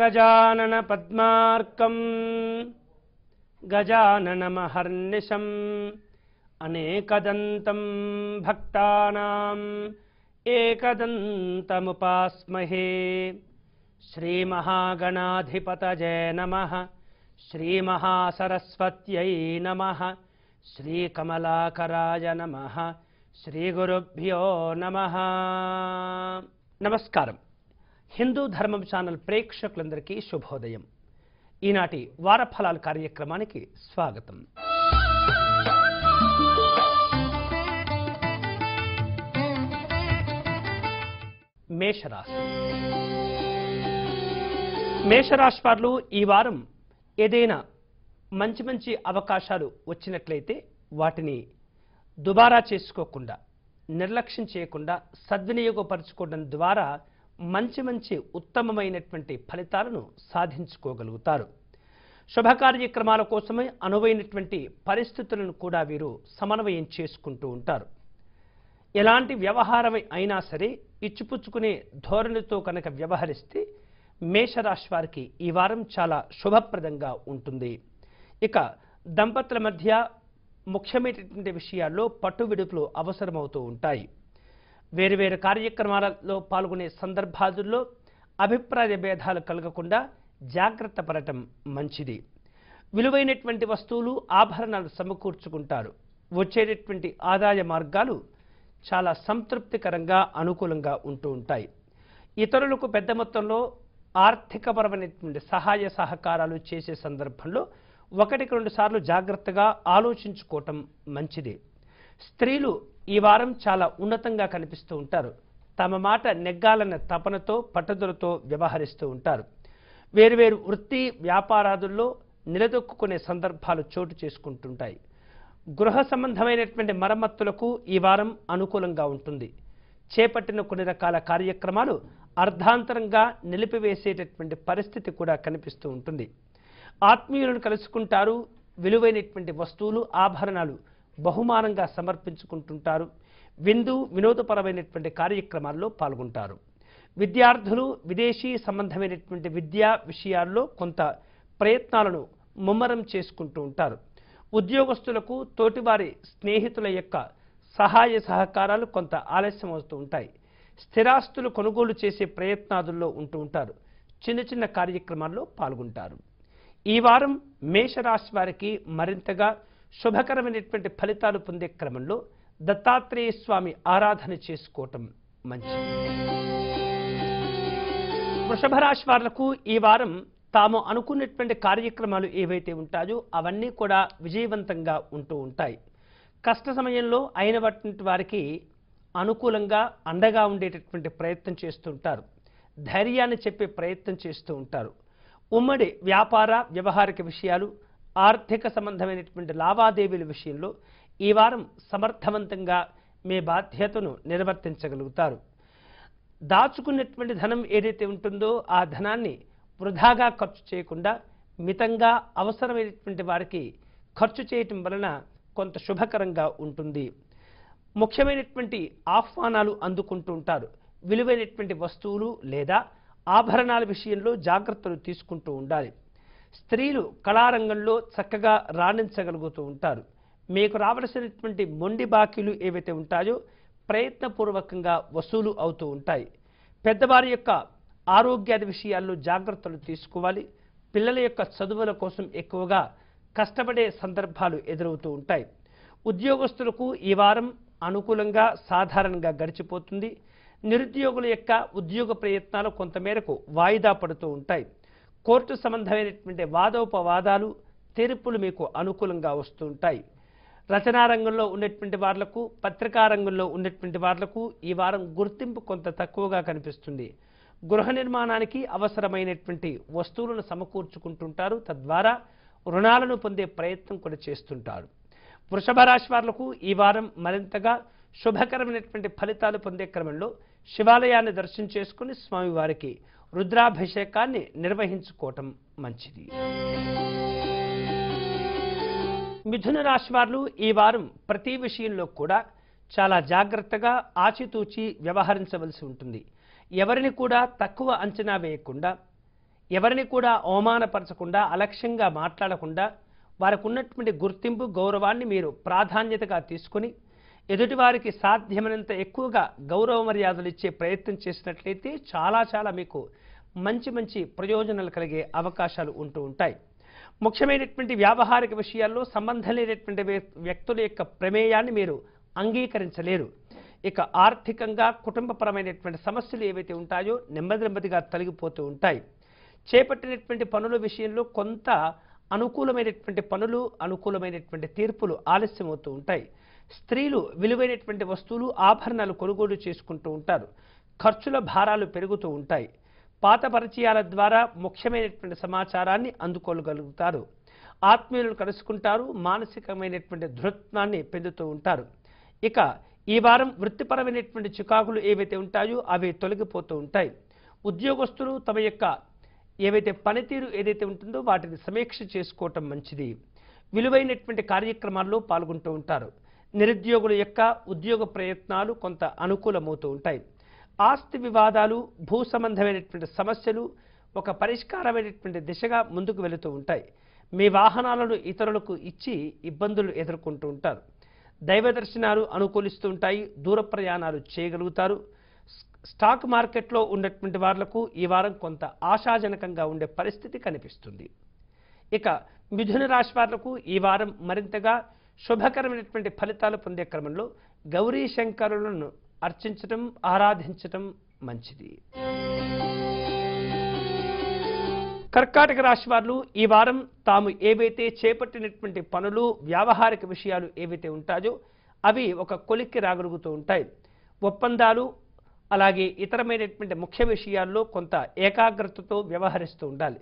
गजाननपद्मार्कम् गजाननमहर्निशम् अनेकदन्तं भक्तानाम् एकदन्तमुपास्महे श्रीमहागणाधिपतये नमः श्रीमहासरस्वत्यै नमः श्रीकमलाकराय नमः श्रीगुरुभ्यो नमः नमस्कारम् హిందూ ధర్మం ఛానల్ ప్రేక్షకులందరికీ శుభోదయం ఈనాటి వారఫలాల కార్యక్రమానికి స్వాగతం మేషరాశి మేషరాశి వారు ఈ వారం ఏదైనా మంచి మంచి అవకాశాలు వచ్చినట్లయితే వాటిని దుబారా చేసుకోకుండా నిర్లక్ష్యం చేయకుండా సద్వినియోగపరచుకోవడం ద్వారా మంచి మంచి ఉత్తమమైనటువంటి ఫలితాలను సాధించుకోగలుగుతారు శుభకార్యక్రమాల కోసమే అనువైనటువంటి పరిస్థితులను కూడా వీరు సమన్వయం చేసుకుంటూ ఉంటారు ఎలాంటి వ్యవహారమై అయినా సరే ఇచ్చిపుచ్చుకునే ధోరణితో కనుక వ్యవహరిస్తే మేషరాశి వారికి ఈ వారం చాలా శుభప్రదంగా ఉంటుంది ఇక దంపతుల మధ్య ముఖ్యమైనటువంటి విషయాల్లో పట్టు విడుపులు అవసరమవుతూ ఉంటాయి వేరువేరు కార్యక్రమాలలో పాల్గొనే సందర్భాల్లో అభిప్రాయ భేదాలు కలగకుండా జాగ్రత్త పడటం మంచిది విలువైనటువంటి వస్తువులు ఆభరణాలు సమకూర్చుకుంటారు వచ్చేటటువంటి ఆదాయ మార్గాలు చాలా సంతృప్తికరంగా అనుకూలంగా ఉంటూ ఉంటాయి ఇతరులకు పెద్ద మొత్తంలో ఆర్థికపరమైనటువంటి సహాయ సహకారాలు చేసే సందర్భంలో ఒకటికి రెండు సార్లు జాగ్రత్తగా ఆలోచించుకోవటం మంచిది స్త్రీలు ఈ వారం చాలా ఉన్నతంగా కనిపిస్తూ ఉంటారు తమ మాట నెగ్గాలన్న తపనతో పట్టుదలతో వ్యవహరిస్తూ ఉంటారు వేరువేరు వృత్తి వ్యాపారాదుల్లో నిలదొక్కునే సందర్భాలు చోటు చేసుకుంటుంటాయి గృహ సంబంధమైనటువంటి మరమ్మతులకు ఈ వారం అనుకూలంగా ఉంటుంది చేపట్టిన కొన్ని రకాల కార్యక్రమాలు అర్ధాంతరంగా నిలిపివేసేటటువంటి పరిస్థితి కూడా కనిపిస్తూ ఉంటుంది ఆత్మీయులను కలుసుకుంటారు విలువైనటువంటి వస్తువులు ఆభరణాలు బహుమానంగా సమర్పించుకుంటుంటారు విందు వినోదపరమైనటువంటి కార్యక్రమాల్లో పాల్గొంటారు విద్యార్థులు విదేశీ సంబంధమైనటువంటి విద్యా విషయాల్లో కొంత ప్రయత్నాలను ముమ్మరం చేసుకుంటూ ఉంటారు ఉద్యోగస్తులకు తోటివారి స్నేహితుల యొక్క సహాయ సహకారాలు కొంత ఆలస్యం అవుతూ ఉంటాయి స్థిరాస్తులు కొనుగోలు చేసే ప్రయత్నాదుల్లో ఉంటూ ఉంటారు చిన్న చిన్న కార్యక్రమాల్లో పాల్గొంటారు ఈ వారం మేషరాశి వారికి మరింతగా శుభకరమైనటువంటి ఫలితాలు పొందే క్రమంలో దత్తాత్రేయ స్వామి ఆరాధన చేసుకోవటం మంచిది వృషభ రాశి వారులకు ఈ వారం తాము అనుకున్నటువంటి కార్యక్రమాలు ఏవైతే ఉంటాయో అవన్నీ కూడా విజయవంతంగా ఉంటూ ఉంటాయి కష్ట సమయంలో అయిన వారికి అనుకూలంగా అండగా ఉండేటటువంటి ప్రయత్నం చేస్తూ ఉంటారు ధైర్యాన్ని చెప్పే ప్రయత్నం చేస్తూ ఉంటారు ఉమ్మడి వ్యాపార వ్యవహారిక విషయాలు ఆర్థిక సంబంధమైనటువంటి లావాదేవీల విషయంలో ఈ వారం సమర్థవంతంగా మీ బాధ్యతను నిర్వర్తించగలుగుతారు దాచుకున్నటువంటి ధనం ఏదైతే ఉంటుందో ఆ ధనాన్ని వృధాగా ఖర్చు చేయకుండా మితంగా అవసరమైనటువంటి వారికి ఖర్చు చేయటం వలన కొంత శుభకరంగా ఉంటుంది ముఖ్యమైనటువంటి ఆహ్వానాలు అందుకుంటూ ఉంటారు విలువైనటువంటి వస్తువులు లేదా ఆభరణాల విషయంలో జాగ్రత్తలు తీసుకుంటూ ఉండాలి స్త్రీలు కళారంగంలో చక్కగా రాణించగలుగుతూ ఉంటారు మీకు రావలసినటువంటి మొండి బాకీలు ఏవైతే ఉంటాయో ప్రయత్నపూర్వకంగా వసూలు అవుతూ ఉంటాయి పెద్దవారి యొక్క ఆరోగ్యాది విషయాల్లో జాగ్రత్తలు తీసుకోవాలి పిల్లల యొక్క చదువుల కోసం ఎక్కువగా కష్టపడే సందర్భాలు ఎదురవుతూ ఉంటాయి ఉద్యోగస్తులకు ఈ వారం అనుకూలంగా సాధారణంగా గడిచిపోతుంది నిరుద్యోగుల యొక్క ఉద్యోగ ప్రయత్నాలు కొంతమేరకు వాయిదా పడుతూ ఉంటాయి కోర్టు సంబంధమైనటువంటి వాదోపవాదాలు తీర్పులు మీకు అనుకూలంగా వస్తుంటాయి రచనా రంగంలో ఉన్నటువంటి వాళ్లకు పత్రికా రంగంలో ఉన్నటువంటి వాళ్లకు ఈ వారం గుర్తింపు కొంత తక్కువగా కనిపిస్తుంది గృహ నిర్మాణానికి అవసరమైనటువంటి వస్తువులను సమకూర్చుకుంటుంటారు తద్వారా రుణాలను పొందే ప్రయత్నం కూడా చేస్తుంటారు వృషభ రాశి వారులకు ఈ వారం మరింతగా శుభకరమైనటువంటి ఫలితాలు పొందే క్రమంలో శివాలయాన్ని దర్శనం చేసుకుని స్వామివారికి రుద్రాభిషేకాన్ని నిర్వహించుకోవటం మంచిది మిథున రాశి వారు ఈ వారం ప్రతి విషయంలో కూడా చాలా జాగ్రత్తగా ఆచితూచి వ్యవహరించవలసి ఉంటుంది ఎవరిని కూడా తక్కువ అంచనా వేయకుండా ఎవరిని కూడా అవమానపరచకుండా అలక్ష్యంగా మాట్లాడకుండా వారికి ఉన్నటువంటి గుర్తింపు గౌరవాన్ని మీరు ప్రాధాన్యతగా తీసుకొని ఎదుటివారికి సాధ్యమైనంత ఎక్కువగా గౌరవ మర్యాదలు ఇచ్చే ప్రయత్నం చేసినట్లయితే చాలా చాలా మీకు మంచి మంచి ప్రయోజనాలు కలిగే అవకాశాలు ఉంటూ ఉంటాయి ముఖ్యమైనటువంటి వ్యావహారిక విషయాల్లో సంబంధం లేనటువంటి వ్యక్తుల యొక్క ప్రమేయాన్ని మీరు అంగీకరించలేరు ఇక ఆర్థికంగా కుటుంబపరమైనటువంటి సమస్యలు ఏవైతే ఉంటాయో నెమ్మది నెమ్మదిగా తొలగిపోతూ ఉంటాయి చేపట్టినటువంటి పనుల విషయంలో కొంత అనుకూలమైనటువంటి పనులు అనుకూలమైనటువంటి తీర్పులు ఆలస్యమవుతూ ఉంటాయి స్త్రీలు విలువైనటువంటి వస్తువులు ఆభరణాలు కొనుగోలు చేసుకుంటూ ఉంటారు ఖర్చుల భారాలు పెరుగుతూ ఉంటాయి పాత పరిచయాల ద్వారా ముఖ్యమైనటువంటి సమాచారాన్ని అందుకోగలుగుతారు ఆత్మీయులను కలుసుకుంటారు మానసికమైనటువంటి దృఢత్వాన్ని పెందుతూ ఉంటారు ఇక ఈ వారం వృత్తిపరమైనటువంటి చికాకులు ఏవైతే ఉంటాయో అవి తొలగిపోతూ ఉంటాయి ఉద్యోగస్తులు తమ యొక్క ఏవైతే పనితీరు ఏదైతే ఉంటుందో వాటిని సమీక్ష చేసుకోవటం మంచిది విలువైనటువంటి కార్యక్రమాల్లో పాల్గొంటూ ఉంటారు నిరుద్యోగుల యొక్క ఉద్యోగ ప్రయత్నాలు కొంత అనుకూలమవుతూ ఉంటాయి ఆస్తి వివాదాలు భూ సంబంధమైనటువంటి సమస్యలు ఒక పరిష్కారమైనటువంటి దిశగా ముందుకు వెళుతూ ఉంటాయి మీ వాహనాలను ఇతరులకు ఇచ్చి ఇబ్బందులు ఎదుర్కొంటూ ఉంటారు దైవ దర్శనాలు అనుకూలిస్తూ ఉంటాయి దూర ప్రయాణాలు చేయగలుగుతారు స్టాక్ మార్కెట్లో ఉన్నటువంటి వాళ్లకు ఈ వారం కొంత ఆశాజనకంగా ఉండే పరిస్థితి కనిపిస్తుంది ఇక మిథున రాశి వార్లకు ఈ వారం మరింతగా శుభకరమైనటువంటి ఫలితాలు పొందే క్రమంలో గౌరీ శంకరులను అర్చించటం ఆరాధించటం మంచిది కర్కాటక రాశి వారు ఈ వారం తాము ఏవైతే చేపట్టినటువంటి పనులు వ్యావహారిక విషయాలు ఏవైతే ఉంటాయో అవి ఒక కొలిక్కి రాగలుగుతూ ఉంటాయి ఒప్పందాలు అలాగే ఇతరమైనటువంటి ముఖ్య విషయాల్లో కొంత ఏకాగ్రతతో వ్యవహరిస్తూ ఉండాలి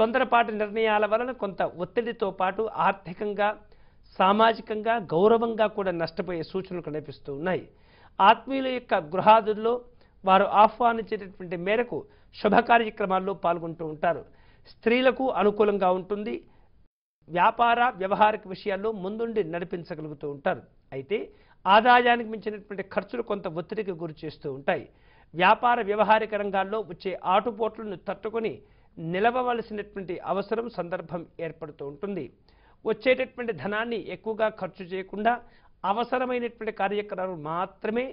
తొందరపాటు నిర్ణయాల వలన కొంత ఒత్తిడితో పాటు ఆర్థికంగా సామాజికంగా గౌరవంగా కూడా నష్టపోయే సూచనలు కనిపిస్తూ ఉన్నాయి ఆత్మీయుల యొక్క గృహాదుల్లో వారు ఆహ్వానించేటటువంటి మేరకు శుభ కార్యక్రమాల్లో పాల్గొంటూ ఉంటారు స్త్రీలకు అనుకూలంగా ఉంటుంది వ్యాపార వ్యవహారిక విషయాల్లో ముందుండి నడిపించగలుగుతూ ఉంటారు అయితే ఆదాయానికి మించినటువంటి ఖర్చులు కొంత ఒత్తిడికి గురి చేస్తూ ఉంటాయి వ్యాపార వ్యవహారిక రంగాల్లో వచ్చే ఆటుపోట్లను తట్టుకొని నిలవవలసినటువంటి అవసరం సందర్భం ఏర్పడుతూ ఉంటుంది వచ్చేటటువంటి ధనాన్ని ఎక్కువగా ఖర్చు చేయకుండా అవసరమైనటువంటి కార్యక్రమాలు మాత్రమే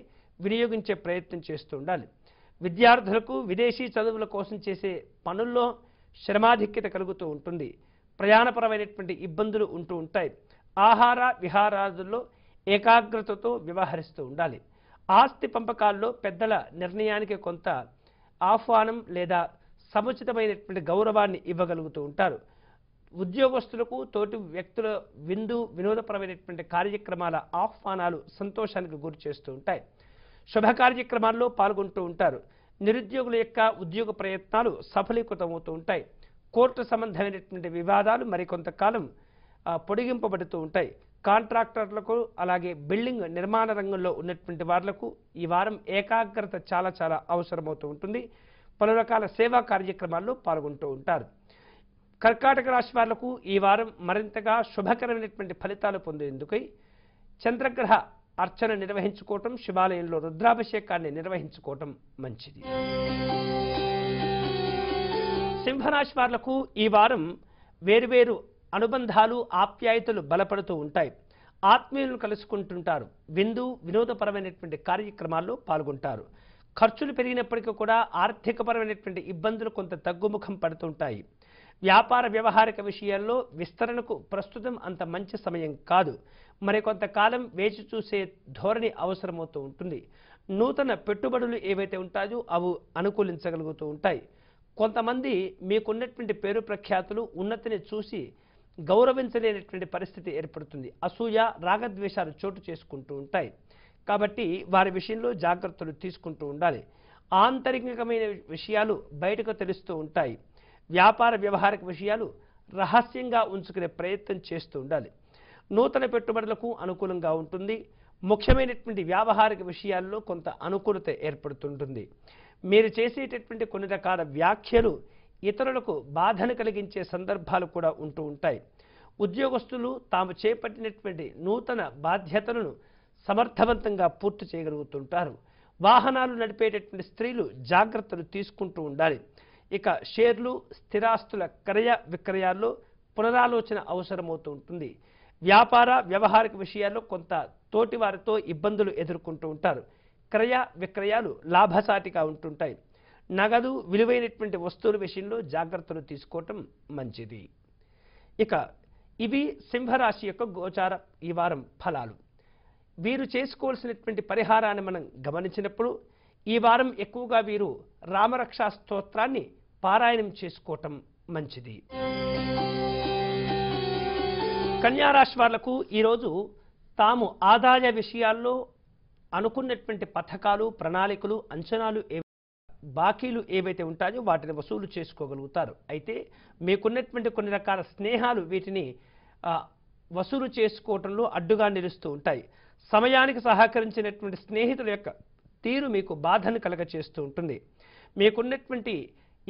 వినియోగించే ప్రయత్నం చేస్తూ ఉండాలి విద్యార్థులకు విదేశీ చదువుల కోసం చేసే పనుల్లో శ్రమాధిక్యత కలుగుతూ ఉంటుంది ప్రయాణపరమైనటువంటి ఇబ్బందులు ఉంటూ ఉంటాయి ఆహార విహారాదుల్లో ఏకాగ్రతతో వ్యవహరిస్తూ ఉండాలి ఆస్తి పంపకాల్లో పెద్దల నిర్ణయానికి కొంత ఆహ్వానం లేదా సముచితమైనటువంటి గౌరవాన్ని ఇవ్వగలుగుతూ ఉంటారు ఉద్యోగస్తులకు తోటి వ్యక్తుల విందు వినోదపరమైనటువంటి కార్యక్రమాల ఆహ్వానాలు సంతోషానికి గురి చేస్తూ ఉంటాయి శుభ కార్యక్రమాల్లో పాల్గొంటూ ఉంటారు నిరుద్యోగుల యొక్క ఉద్యోగ ప్రయత్నాలు సఫలీకృతమవుతూ ఉంటాయి కోర్టు సంబంధమైనటువంటి వివాదాలు మరికొంతకాలం పొడిగింపబడుతూ ఉంటాయి కాంట్రాక్టర్లకు అలాగే బిల్డింగ్ నిర్మాణ రంగంలో ఉన్నటువంటి వాళ్లకు ఈ వారం ఏకాగ్రత చాలా చాలా అవసరమవుతూ ఉంటుంది పలు రకాల సేవా కార్యక్రమాల్లో పాల్గొంటూ ఉంటారు కర్కాటక రాశి వాళ్లకు ఈ వారం మరింతగా శుభకరమైనటువంటి ఫలితాలు పొందేందుకై చంద్రగ్రహ అర్చన నిర్వహించుకోవటం శివాలయంలో రుద్రాభిషేకాన్ని నిర్వహించుకోవటం మంచిది సింహరాశి వారులకు ఈ వారం వేరువేరు అనుబంధాలు ఆప్యాయతలు బలపడుతూ ఉంటాయి ఆత్మీయులను కలుసుకుంటుంటారు విందు వినోదపరమైనటువంటి కార్యక్రమాల్లో పాల్గొంటారు ఖర్చులు పెరిగినప్పటికీ కూడా ఆర్థికపరమైనటువంటి ఇబ్బందులు కొంత తగ్గుముఖం పడుతుంటాయి వ్యాపార వ్యవహారిక విషయాల్లో విస్తరణకు ప్రస్తుతం అంత మంచి సమయం కాదు మరికొంతకాలం వేచి చూసే ధోరణి అవసరమవుతూ ఉంటుంది నూతన పెట్టుబడులు ఏవైతే ఉంటాయో అవి అనుకూలించగలుగుతూ ఉంటాయి కొంతమంది మీకున్నటువంటి పేరు ప్రఖ్యాతులు ఉన్నతిని చూసి గౌరవించలేనటువంటి పరిస్థితి ఏర్పడుతుంది అసూయ రాగద్వేషాలు చోటు చేసుకుంటూ ఉంటాయి కాబట్టి వారి విషయంలో జాగ్రత్తలు తీసుకుంటూ ఉండాలి ఆంతరికమైన విషయాలు బయటకు తెలుస్తూ ఉంటాయి వ్యాపార వ్యవహారిక విషయాలు రహస్యంగా ఉంచుకునే ప్రయత్నం చేస్తూ ఉండాలి నూతన పెట్టుబడులకు అనుకూలంగా ఉంటుంది ముఖ్యమైనటువంటి వ్యావహారిక విషయాల్లో కొంత అనుకూలత ఏర్పడుతుంటుంది మీరు చేసేటటువంటి కొన్ని రకాల వ్యాఖ్యలు ఇతరులకు బాధను కలిగించే సందర్భాలు కూడా ఉంటూ ఉంటాయి ఉద్యోగస్తులు తాము చేపట్టినటువంటి నూతన బాధ్యతలను సమర్థవంతంగా పూర్తి చేయగలుగుతుంటారు వాహనాలు నడిపేటటువంటి స్త్రీలు జాగ్రత్తలు తీసుకుంటూ ఉండాలి ఇక షేర్లు స్థిరాస్తుల క్రయ విక్రయాల్లో పునరాలోచన అవసరమవుతూ ఉంటుంది వ్యాపార వ్యవహారిక విషయాల్లో కొంత తోటి వారితో ఇబ్బందులు ఎదుర్కొంటూ ఉంటారు క్రయ విక్రయాలు లాభసాటిగా ఉంటుంటాయి నగదు విలువైనటువంటి వస్తువుల విషయంలో జాగ్రత్తలు తీసుకోవటం మంచిది ఇక ఇవి సింహరాశి యొక్క గోచార ఈ వారం ఫలాలు వీరు చేసుకోవాల్సినటువంటి పరిహారాన్ని మనం గమనించినప్పుడు ఈ వారం ఎక్కువగా వీరు రామరక్షా స్తోత్రాన్ని పారాయణం చేసుకోవటం మంచిది కన్యారాశి వాళ్లకు ఈరోజు తాము ఆదాయ విషయాల్లో అనుకున్నటువంటి పథకాలు ప్రణాళికలు అంచనాలు ఏ బాకీలు ఏవైతే ఉంటాయో వాటిని వసూలు చేసుకోగలుగుతారు అయితే మీకున్నటువంటి కొన్ని రకాల స్నేహాలు వీటిని వసూలు చేసుకోవటంలో అడ్డుగా నిలుస్తూ ఉంటాయి సమయానికి సహకరించినటువంటి స్నేహితుల యొక్క తీరు మీకు బాధను కలగచేస్తూ ఉంటుంది మీకున్నటువంటి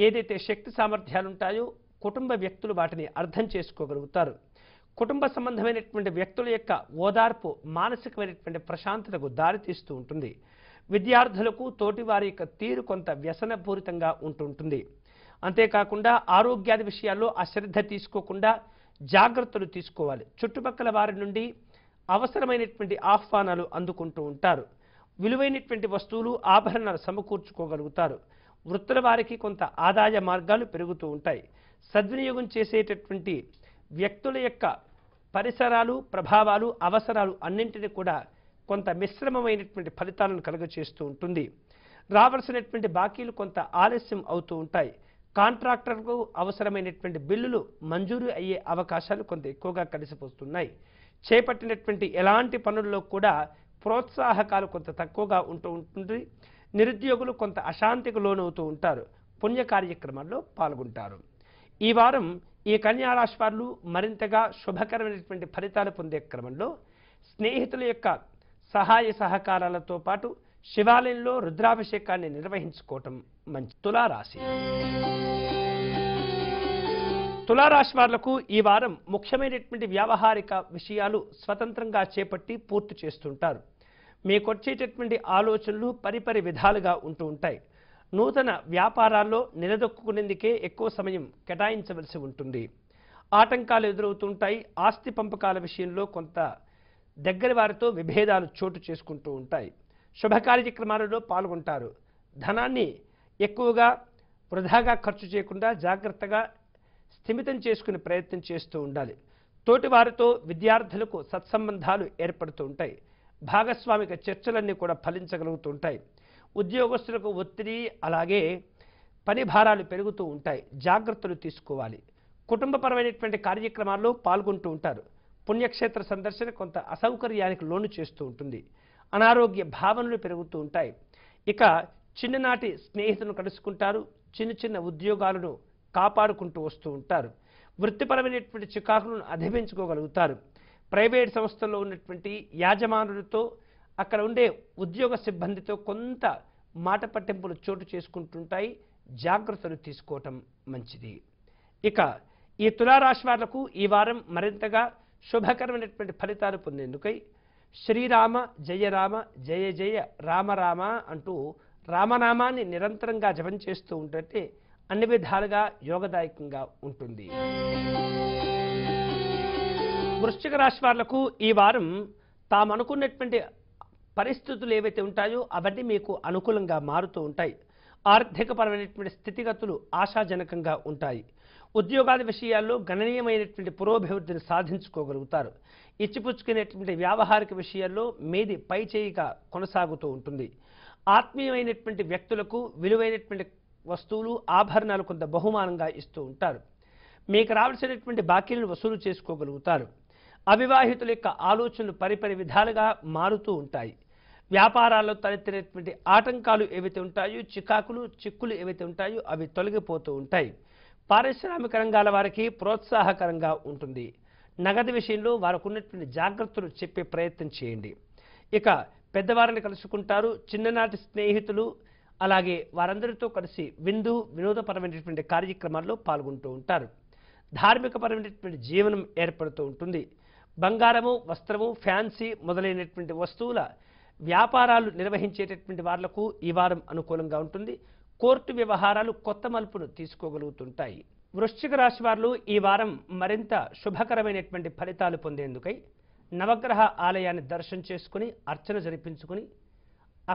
ఏదైతే శక్తి సామర్థ్యాలు ఉంటాయో కుటుంబ వ్యక్తులు వాటిని అర్థం చేసుకోగలుగుతారు కుటుంబ సంబంధమైనటువంటి వ్యక్తుల యొక్క ఓదార్పు మానసికమైనటువంటి ప్రశాంతతకు దారితీస్తూ ఉంటుంది విద్యార్థులకు తోటివారి యొక్క తీరు కొంత వ్యసనపూరితంగా ఉంటుంటుంది అంతేకాకుండా ఆరోగ్యాది విషయాల్లో అశ్రద్ధ తీసుకోకుండా జాగ్రత్తలు తీసుకోవాలి చుట్టుపక్కల వారి నుండి అవసరమైనటువంటి ఆహ్వానాలు అందుకుంటూ ఉంటారు విలువైనటువంటి వస్తువులు ఆభరణాలు సమకూర్చుకోగలుగుతారు వృత్తుల వారికి కొంత ఆదాయ మార్గాలు పెరుగుతూ ఉంటాయి సద్వినియోగం చేసేటటువంటి వ్యక్తుల యొక్క పరిసరాలు ప్రభావాలు అవసరాలు అన్నింటినీ కూడా కొంత మిశ్రమమైనటువంటి ఫలితాలను కలుగచేస్తూ ఉంటుంది రావాల్సినటువంటి బాకీలు కొంత ఆలస్యం అవుతూ ఉంటాయి కాంట్రాక్టర్కు అవసరమైనటువంటి బిల్లులు మంజూరు అయ్యే అవకాశాలు కొంత ఎక్కువగా కలిసిపోతున్నాయి చేపట్టినటువంటి ఎలాంటి పనుల్లో కూడా ప్రోత్సాహకాలు కొంత తక్కువగా ఉంటూ ఉంటుంది నిరుద్యోగులు కొంత అశాంతికి లోనవుతూ ఉంటారు పుణ్య కార్యక్రమాల్లో పాల్గొంటారు ఈ వారం ఈ కన్యారాశి మరింతగా శుభకరమైనటువంటి ఫలితాలు పొందే క్రమంలో స్నేహితుల యొక్క సహాయ సహకారాలతో పాటు శివాలయంలో రుద్రాభిషేకాన్ని నిర్వహించుకోవటం మంచి తులారాశి తులారాశి వారులకు ఈ వారం ముఖ్యమైనటువంటి వ్యావహారిక విషయాలు స్వతంత్రంగా చేపట్టి పూర్తి చేస్తుంటారు మీకొచ్చేటటువంటి ఆలోచనలు పరిపరి విధాలుగా ఉంటూ ఉంటాయి నూతన వ్యాపారాల్లో నిలదొక్కునేందుకే ఎక్కువ సమయం కేటాయించవలసి ఉంటుంది ఆటంకాలు ఎదురవుతుంటాయి ఆస్తి పంపకాల విషయంలో కొంత దగ్గర వారితో విభేదాలు చోటు చేసుకుంటూ ఉంటాయి శుభ కార్యక్రమాలలో పాల్గొంటారు ధనాన్ని ఎక్కువగా వృధాగా ఖర్చు చేయకుండా జాగ్రత్తగా స్థిమితం చేసుకునే ప్రయత్నం చేస్తూ ఉండాలి తోటి వారితో విద్యార్థులకు సత్సంబంధాలు ఏర్పడుతూ ఉంటాయి భాగస్వామిక చర్చలన్నీ కూడా ఫలించగలుగుతుంటాయి ఉద్యోగస్తులకు ఒత్తిడి అలాగే పని భారాలు పెరుగుతూ ఉంటాయి జాగ్రత్తలు తీసుకోవాలి కుటుంబపరమైనటువంటి కార్యక్రమాల్లో పాల్గొంటూ ఉంటారు పుణ్యక్షేత్ర సందర్శన కొంత అసౌకర్యానికి లోను చేస్తూ ఉంటుంది అనారోగ్య భావనలు పెరుగుతూ ఉంటాయి ఇక చిన్ననాటి స్నేహితులను కలుసుకుంటారు చిన్న చిన్న ఉద్యోగాలను కాపాడుకుంటూ వస్తూ ఉంటారు వృత్తిపరమైనటువంటి చికాకులను అధిమించుకోగలుగుతారు ప్రైవేట్ సంస్థల్లో ఉన్నటువంటి యాజమానులతో అక్కడ ఉండే ఉద్యోగ సిబ్బందితో కొంత మాట పట్టింపులు చోటు చేసుకుంటుంటాయి జాగ్రత్తలు తీసుకోవటం మంచిది ఇక ఈ తులారాశి వారులకు ఈ వారం మరింతగా శుభకరమైనటువంటి ఫలితాలు పొందేందుకై శ్రీరామ జయరామ జయ జయ రామరామ అంటూ రామనామాన్ని నిరంతరంగా జపం చేస్తూ ఉంటే అన్ని విధాలుగా యోగదాయకంగా ఉంటుంది వృశ్చిక రాశి వాళ్లకు ఈ వారం తాము అనుకున్నటువంటి పరిస్థితులు ఏవైతే ఉంటాయో అవన్నీ మీకు అనుకూలంగా మారుతూ ఉంటాయి ఆర్థికపరమైనటువంటి స్థితిగతులు ఆశాజనకంగా ఉంటాయి ఉద్యోగాల విషయాల్లో గణనీయమైనటువంటి పురోభివృద్ధిని సాధించుకోగలుగుతారు ఇచ్చిపుచ్చుకునేటువంటి వ్యావహారిక విషయాల్లో మీది పై చేయిగా కొనసాగుతూ ఉంటుంది ఆత్మీయమైనటువంటి వ్యక్తులకు విలువైనటువంటి వస్తువులు ఆభరణాలు కొంత బహుమానంగా ఇస్తూ ఉంటారు మీకు రావాల్సినటువంటి బాకీలను వసూలు చేసుకోగలుగుతారు అవివాహితుల యొక్క ఆలోచనలు పరిపరి విధాలుగా మారుతూ ఉంటాయి వ్యాపారాల్లో తలెత్తినటువంటి ఆటంకాలు ఏవైతే ఉంటాయో చికాకులు చిక్కులు ఏవైతే ఉంటాయో అవి తొలగిపోతూ ఉంటాయి పారిశ్రామిక రంగాల వారికి ప్రోత్సాహకరంగా ఉంటుంది నగదు విషయంలో వారికి ఉన్నటువంటి జాగ్రత్తలు చెప్పే ప్రయత్నం చేయండి ఇక పెద్దవారిని కలుసుకుంటారు చిన్ననాటి స్నేహితులు అలాగే వారందరితో కలిసి విందు వినోదపరమైనటువంటి కార్యక్రమాల్లో పాల్గొంటూ ఉంటారు ధార్మికపరమైనటువంటి జీవనం ఏర్పడుతూ ఉంటుంది బంగారము వస్త్రము ఫ్యాన్సీ మొదలైనటువంటి వస్తువుల వ్యాపారాలు నిర్వహించేటటువంటి వాళ్లకు ఈ వారం అనుకూలంగా ఉంటుంది కోర్టు వ్యవహారాలు కొత్త మలుపును తీసుకోగలుగుతుంటాయి వృశ్చిక రాశి వారు ఈ వారం మరింత శుభకరమైనటువంటి ఫలితాలు పొందేందుకై నవగ్రహ ఆలయాన్ని దర్శనం చేసుకుని అర్చన జరిపించుకుని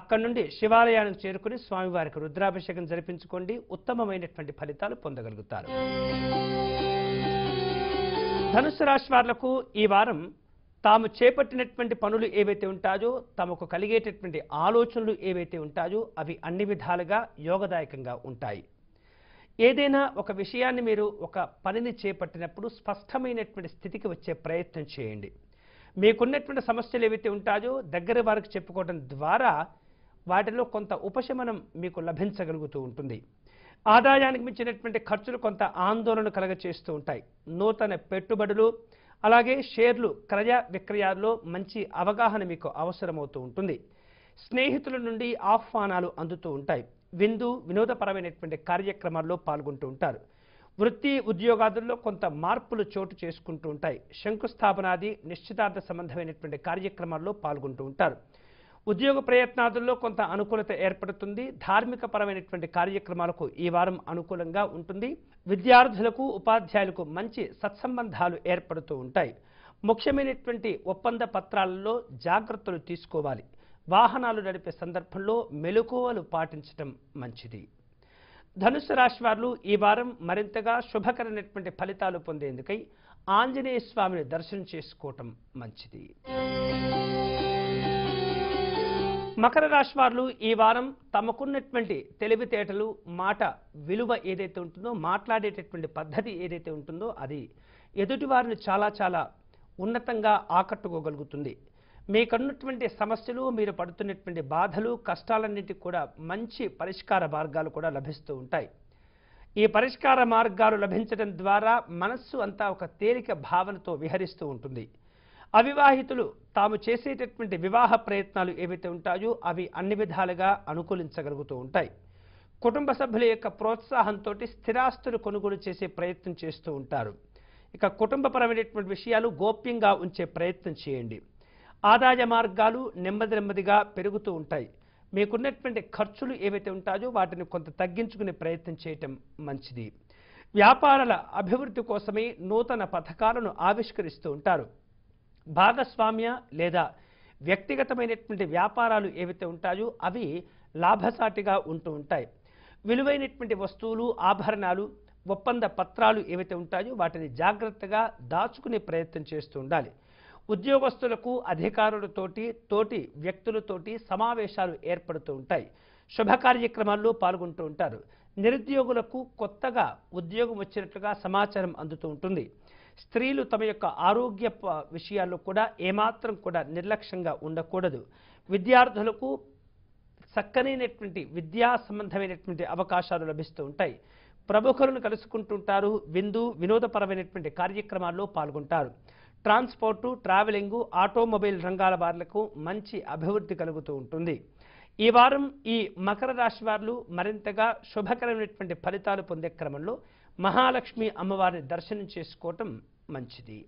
అక్కడి నుండి శివాలయానికి చేరుకుని స్వామివారికి రుద్రాభిషేకం జరిపించుకోండి ఉత్తమమైనటువంటి ఫలితాలు పొందగలుగుతారు ధనుసు రాశి వారులకు ఈ వారం తాము చేపట్టినటువంటి పనులు ఏవైతే ఉంటాయో తమకు కలిగేటటువంటి ఆలోచనలు ఏవైతే ఉంటాయో అవి అన్ని విధాలుగా యోగదాయకంగా ఉంటాయి ఏదైనా ఒక విషయాన్ని మీరు ఒక పనిని చేపట్టినప్పుడు స్పష్టమైనటువంటి స్థితికి వచ్చే ప్రయత్నం చేయండి మీకున్నటువంటి సమస్యలు ఏవైతే ఉంటాయో దగ్గర వారికి చెప్పుకోవడం ద్వారా వాటిలో కొంత ఉపశమనం మీకు లభించగలుగుతూ ఉంటుంది ఆదాయానికి మించినటువంటి ఖర్చులు కొంత ఆందోళన చేస్తూ ఉంటాయి నూతన పెట్టుబడులు అలాగే షేర్లు క్రయ విక్రయాల్లో మంచి అవగాహన మీకు అవసరమవుతూ ఉంటుంది స్నేహితుల నుండి ఆహ్వానాలు అందుతూ ఉంటాయి విందు వినోదపరమైనటువంటి కార్యక్రమాల్లో పాల్గొంటూ ఉంటారు వృత్తి ఉద్యోగాదుల్లో కొంత మార్పులు చోటు చేసుకుంటూ ఉంటాయి శంకుస్థాపనాది నిశ్చితార్థ సంబంధమైనటువంటి కార్యక్రమాల్లో పాల్గొంటూ ఉంటారు ఉద్యోగ ప్రయత్నాదుల్లో కొంత అనుకూలత ఏర్పడుతుంది ధార్మిక పరమైనటువంటి కార్యక్రమాలకు ఈ వారం అనుకూలంగా ఉంటుంది విద్యార్థులకు ఉపాధ్యాయులకు మంచి సత్సంబంధాలు ఏర్పడుతూ ఉంటాయి ముఖ్యమైనటువంటి ఒప్పంద పత్రాలలో జాగ్రత్తలు తీసుకోవాలి వాహనాలు నడిపే సందర్భంలో మెలకువలు పాటించడం మంచిది ధనుసు రాశి వారు ఈ వారం మరింతగా శుభకరమైనటువంటి ఫలితాలు పొందేందుకై ఆంజనేయ స్వామిని దర్శనం చేసుకోవటం మంచిది మకర రాశి వారు ఈ వారం తమకున్నటువంటి తెలివితేటలు మాట విలువ ఏదైతే ఉంటుందో మాట్లాడేటటువంటి పద్ధతి ఏదైతే ఉంటుందో అది ఎదుటి వారిని చాలా చాలా ఉన్నతంగా ఆకట్టుకోగలుగుతుంది మీకున్నటువంటి సమస్యలు మీరు పడుతున్నటువంటి బాధలు కష్టాలన్నింటికి కూడా మంచి పరిష్కార మార్గాలు కూడా లభిస్తూ ఉంటాయి ఈ పరిష్కార మార్గాలు లభించడం ద్వారా మనస్సు అంతా ఒక తేలిక భావనతో విహరిస్తూ ఉంటుంది అవివాహితులు తాము చేసేటటువంటి వివాహ ప్రయత్నాలు ఏవైతే ఉంటాయో అవి అన్ని విధాలుగా అనుకూలించగలుగుతూ ఉంటాయి కుటుంబ సభ్యుల యొక్క ప్రోత్సాహంతో స్థిరాస్తులు కొనుగోలు చేసే ప్రయత్నం చేస్తూ ఉంటారు ఇక కుటుంబపరమైనటువంటి విషయాలు గోప్యంగా ఉంచే ప్రయత్నం చేయండి ఆదాయ మార్గాలు నెమ్మది నెమ్మదిగా పెరుగుతూ ఉంటాయి మీకున్నటువంటి ఖర్చులు ఏవైతే ఉంటాయో వాటిని కొంత తగ్గించుకునే ప్రయత్నం చేయటం మంచిది వ్యాపారాల అభివృద్ధి కోసమే నూతన పథకాలను ఆవిష్కరిస్తూ ఉంటారు భాగస్వామ్య లేదా వ్యక్తిగతమైనటువంటి వ్యాపారాలు ఏవైతే ఉంటాయో అవి లాభసాటిగా ఉంటూ ఉంటాయి విలువైనటువంటి వస్తువులు ఆభరణాలు ఒప్పంద పత్రాలు ఏవైతే ఉంటాయో వాటిని జాగ్రత్తగా దాచుకునే ప్రయత్నం చేస్తూ ఉండాలి ఉద్యోగస్తులకు అధికారులతోటి తోటి వ్యక్తులతోటి సమావేశాలు ఏర్పడుతూ ఉంటాయి శుభ కార్యక్రమాల్లో పాల్గొంటూ ఉంటారు నిరుద్యోగులకు కొత్తగా ఉద్యోగం వచ్చినట్లుగా సమాచారం అందుతూ ఉంటుంది స్త్రీలు తమ యొక్క ఆరోగ్య విషయాల్లో కూడా ఏమాత్రం కూడా నిర్లక్ష్యంగా ఉండకూడదు విద్యార్థులకు చక్కనైనటువంటి విద్యా సంబంధమైనటువంటి అవకాశాలు లభిస్తూ ఉంటాయి ప్రముఖులను కలుసుకుంటుంటారు విందు వినోదపరమైనటువంటి కార్యక్రమాల్లో పాల్గొంటారు ట్రాన్స్పోర్టు ట్రావెలింగు ఆటోమొబైల్ రంగాల వారులకు మంచి అభివృద్ధి కలుగుతూ ఉంటుంది ఈ వారం ఈ మకర రాశి వారులు మరింతగా శుభకరమైనటువంటి ఫలితాలు పొందే క్రమంలో మహాలక్ష్మి అమ్మవారిని దర్శనం చేసుకోవటం మంచిది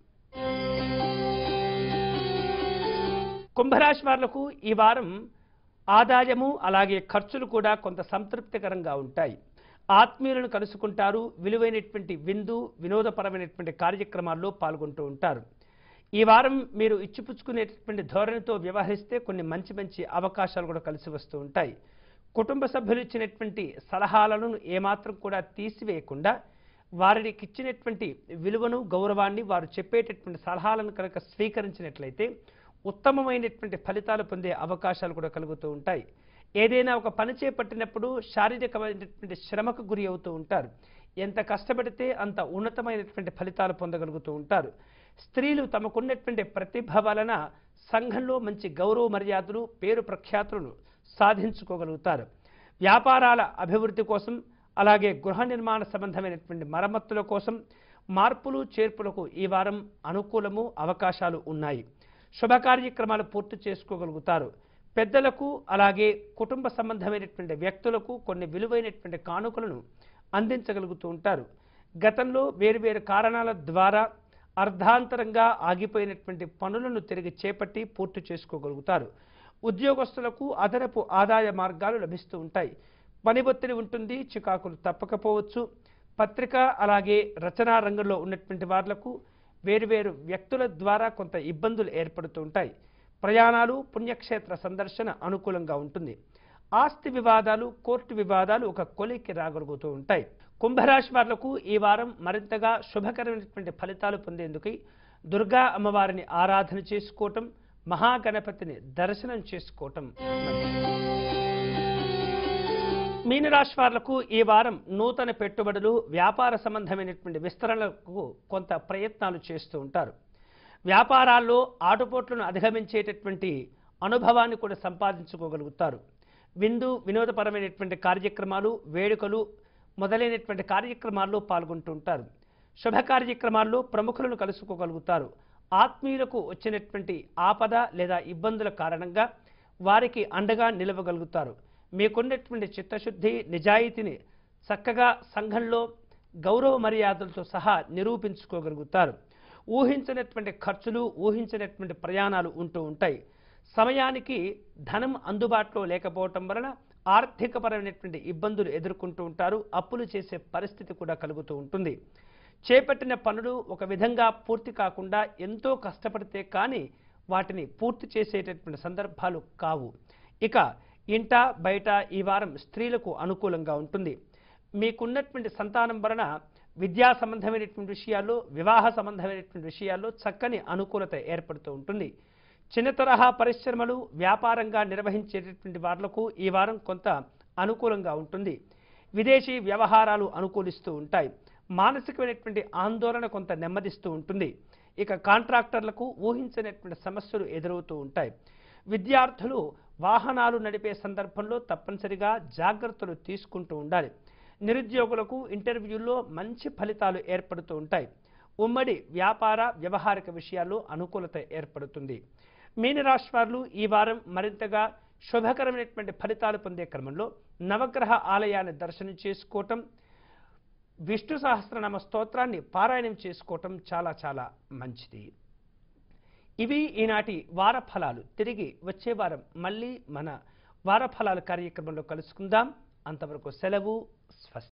కుంభరాశి వారులకు ఈ వారం ఆదాయము అలాగే ఖర్చులు కూడా కొంత సంతృప్తికరంగా ఉంటాయి ఆత్మీయులను కలుసుకుంటారు విలువైనటువంటి విందు వినోదపరమైనటువంటి కార్యక్రమాల్లో పాల్గొంటూ ఉంటారు ఈ వారం మీరు ఇచ్చిపుచ్చుకునేటటువంటి ధోరణితో వ్యవహరిస్తే కొన్ని మంచి మంచి అవకాశాలు కూడా కలిసి వస్తూ ఉంటాయి కుటుంబ సభ్యులు ఇచ్చినటువంటి సలహాలను ఏమాత్రం కూడా తీసివేయకుండా వారికి ఇచ్చినటువంటి విలువను గౌరవాన్ని వారు చెప్పేటటువంటి సలహాలను కనుక స్వీకరించినట్లయితే ఉత్తమమైనటువంటి ఫలితాలు పొందే అవకాశాలు కూడా కలుగుతూ ఉంటాయి ఏదైనా ఒక పని చేపట్టినప్పుడు శారీరకమైనటువంటి శ్రమకు గురి అవుతూ ఉంటారు ఎంత కష్టపడితే అంత ఉన్నతమైనటువంటి ఫలితాలు పొందగలుగుతూ ఉంటారు స్త్రీలు తమకున్నటువంటి ప్రతిభ వలన సంఘంలో మంచి గౌరవ మర్యాదలు పేరు ప్రఖ్యాతులను సాధించుకోగలుగుతారు వ్యాపారాల అభివృద్ధి కోసం అలాగే గృహ నిర్మాణ సంబంధమైనటువంటి మరమ్మతుల కోసం మార్పులు చేర్పులకు ఈ వారం అనుకూలము అవకాశాలు ఉన్నాయి శుభ కార్యక్రమాలు పూర్తి చేసుకోగలుగుతారు పెద్దలకు అలాగే కుటుంబ సంబంధమైనటువంటి వ్యక్తులకు కొన్ని విలువైనటువంటి కానుకలను అందించగలుగుతూ ఉంటారు గతంలో వేరువేరు కారణాల ద్వారా అర్ధాంతరంగా ఆగిపోయినటువంటి పనులను తిరిగి చేపట్టి పూర్తి చేసుకోగలుగుతారు ఉద్యోగస్తులకు అదనపు ఆదాయ మార్గాలు లభిస్తూ ఉంటాయి పని ఒత్తిడి ఉంటుంది చికాకులు తప్పకపోవచ్చు పత్రిక అలాగే రచనా రంగంలో ఉన్నటువంటి వాళ్లకు వేరువేరు వ్యక్తుల ద్వారా కొంత ఇబ్బందులు ఏర్పడుతూ ఉంటాయి ప్రయాణాలు పుణ్యక్షేత్ర సందర్శన అనుకూలంగా ఉంటుంది ఆస్తి వివాదాలు కోర్టు వివాదాలు ఒక కొలికి రాగలుగుతూ ఉంటాయి కుంభరాశి వారులకు ఈ వారం మరింతగా శుభకరమైనటువంటి ఫలితాలు పొందేందుకు దుర్గా అమ్మవారిని ఆరాధన చేసుకోవటం మహాగణపతిని దర్శనం చేసుకోవటం మీనరాశి వారులకు ఈ వారం నూతన పెట్టుబడులు వ్యాపార సంబంధమైనటువంటి విస్తరణలకు కొంత ప్రయత్నాలు చేస్తూ ఉంటారు వ్యాపారాల్లో ఆటుపోట్లను అధిగమించేటటువంటి అనుభవాన్ని కూడా సంపాదించుకోగలుగుతారు విందు వినోదపరమైనటువంటి కార్యక్రమాలు వేడుకలు మొదలైనటువంటి కార్యక్రమాల్లో పాల్గొంటూ ఉంటారు శుభ కార్యక్రమాల్లో ప్రముఖులను కలుసుకోగలుగుతారు ఆత్మీయులకు వచ్చినటువంటి ఆపద లేదా ఇబ్బందుల కారణంగా వారికి అండగా నిలవగలుగుతారు మీకున్నటువంటి చిత్తశుద్ధి నిజాయితీని చక్కగా సంఘంలో గౌరవ మర్యాదలతో సహా నిరూపించుకోగలుగుతారు ఊహించినటువంటి ఖర్చులు ఊహించినటువంటి ప్రయాణాలు ఉంటూ ఉంటాయి సమయానికి ధనం అందుబాటులో లేకపోవటం వలన ఆర్థికపరమైనటువంటి ఇబ్బందులు ఎదుర్కొంటూ ఉంటారు అప్పులు చేసే పరిస్థితి కూడా కలుగుతూ ఉంటుంది చేపట్టిన పనులు ఒక విధంగా పూర్తి కాకుండా ఎంతో కష్టపడితే కానీ వాటిని పూర్తి చేసేటటువంటి సందర్భాలు కావు ఇక ఇంట బయట ఈ వారం స్త్రీలకు అనుకూలంగా ఉంటుంది మీకున్నటువంటి సంతానం వలన విద్యా సంబంధమైనటువంటి విషయాల్లో వివాహ సంబంధమైనటువంటి విషయాల్లో చక్కని అనుకూలత ఏర్పడుతూ ఉంటుంది చిన్న తరహా పరిశ్రమలు వ్యాపారంగా నిర్వహించేటటువంటి వారులకు ఈ వారం కొంత అనుకూలంగా ఉంటుంది విదేశీ వ్యవహారాలు అనుకూలిస్తూ ఉంటాయి మానసికమైనటువంటి ఆందోళన కొంత నెమ్మదిస్తూ ఉంటుంది ఇక కాంట్రాక్టర్లకు ఊహించినటువంటి సమస్యలు ఎదురవుతూ ఉంటాయి విద్యార్థులు వాహనాలు నడిపే సందర్భంలో తప్పనిసరిగా జాగ్రత్తలు తీసుకుంటూ ఉండాలి నిరుద్యోగులకు ఇంటర్వ్యూల్లో మంచి ఫలితాలు ఏర్పడుతూ ఉంటాయి ఉమ్మడి వ్యాపార వ్యవహారిక విషయాల్లో అనుకూలత ఏర్పడుతుంది మీనరాశి వారు ఈ వారం మరింతగా శుభకరమైనటువంటి ఫలితాలు పొందే క్రమంలో నవగ్రహ ఆలయాన్ని దర్శనం చేసుకోవటం విష్ణు సహస్రనామ స్తోత్రాన్ని పారాయణం చేసుకోవటం చాలా చాలా మంచిది ఇవి ఈనాటి వారఫలాలు తిరిగి వచ్చే వారం మళ్ళీ మన వారఫలాల కార్యక్రమంలో కలుసుకుందాం అంతవరకు సెలవు స్వస్తి